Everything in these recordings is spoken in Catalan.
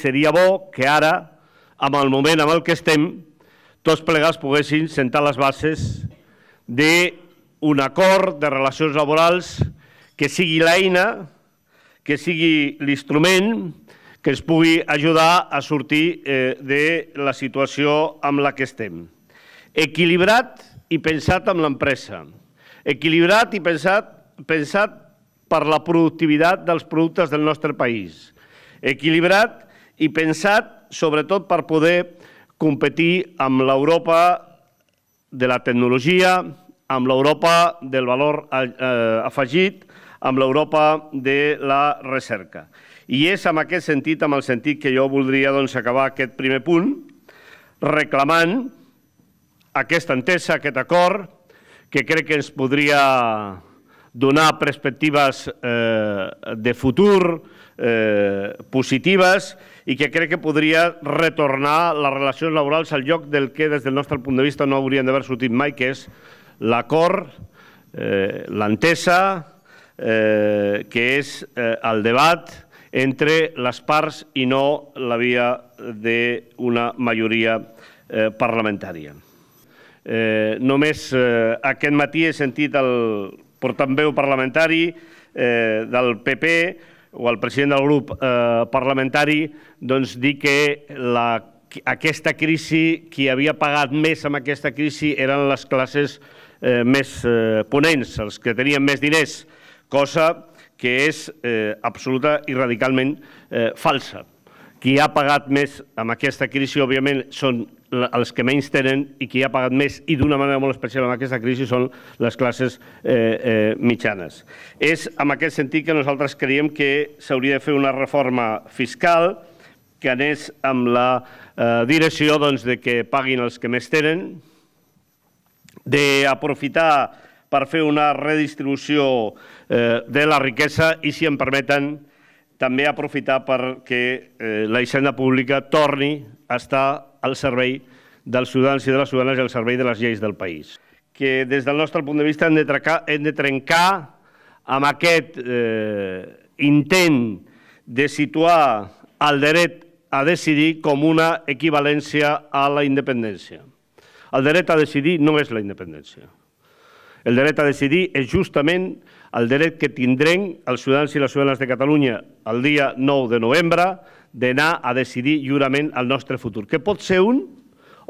seria bo que ara, amb el moment amb el que estem, tots plegats poguessin sentar les bases d'un acord de relacions laborals que sigui l'eina, que sigui l'instrument que ens pugui ajudar a sortir eh, de la situació amb la que estem. Equilibrat i pensat amb l'empresa. Equilibrat i pensat, pensat per la productivitat dels productes del nostre país. Equilibrat i pensat sobretot per poder competir amb l'Europa de la tecnologia, amb l'Europa del valor eh, afegit, amb l'Europa de la recerca. I és en aquest sentit, amb el sentit que jo voldria doncs, acabar aquest primer punt, reclamant aquesta entesa, aquest acord, que crec que ens podria donar perspectives eh, de futur, eh, positives i que crec que podria retornar les relacions laborals al lloc del que des del nostre punt de vista no haurien d'haver sortit mai, que és l'acord, eh, l'entesa, eh, que és eh, el debat entre les parts i no la via d'una majoria eh, parlamentària. Eh, només eh, aquest matí he sentit el portaveu parlamentari eh, del PP o el president del grup eh, parlamentari doncs, dir que la, aquesta crisi, qui havia pagat més amb aquesta crisi eren les classes eh, més eh, ponents, els que tenien més diners, cosa que és eh, absoluta i radicalment eh, falsa. Qui ha pagat més amb aquesta crisi, òbviament, són els que menys tenen i qui ha pagat més i d'una manera molt especial en aquesta crisi són les classes eh, eh, mitjanes. És en aquest sentit que nosaltres creiem que s'hauria de fer una reforma fiscal que anés amb la eh, direcció doncs, de que paguin els que més tenen, d'aprofitar per fer una redistribució eh, de la riquesa i, si em permeten, també aprofitar perquè eh, la hisenda pública torni a estar al servei dels ciutadans i de les ciutadanes i al servei de les lleis del país. Que des del nostre punt de vista hem de trencar, hem de trencar amb aquest eh, intent de situar el dret a decidir com una equivalència a la independència. El dret a decidir no és la independència. El dret a decidir és justament el dret que tindrem els ciutadans i les ciutadanes de Catalunya el dia 9 de novembre d'anar a decidir lliurement el nostre futur, que pot ser un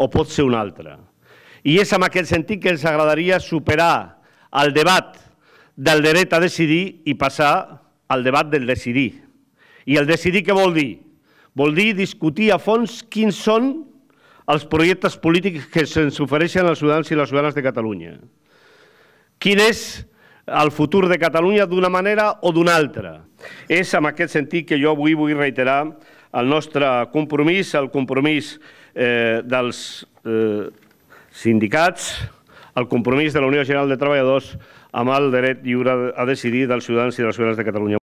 o pot ser un altre. I és en aquest sentit que ens agradaria superar el debat del dret a decidir i passar al debat del decidir. I el decidir què vol dir? Vol dir discutir a fons quins són els projectes polítics que se'ns ofereixen als ciutadans i les ciutadanes de Catalunya quin és el futur de Catalunya d'una manera o d'una altra. És en aquest sentit que jo avui vull reiterar el nostre compromís, el compromís eh, dels eh, sindicats, el compromís de la Unió General de Treballadors amb el dret lliure a decidir dels ciutadans i de les ciutadanes de Catalunya.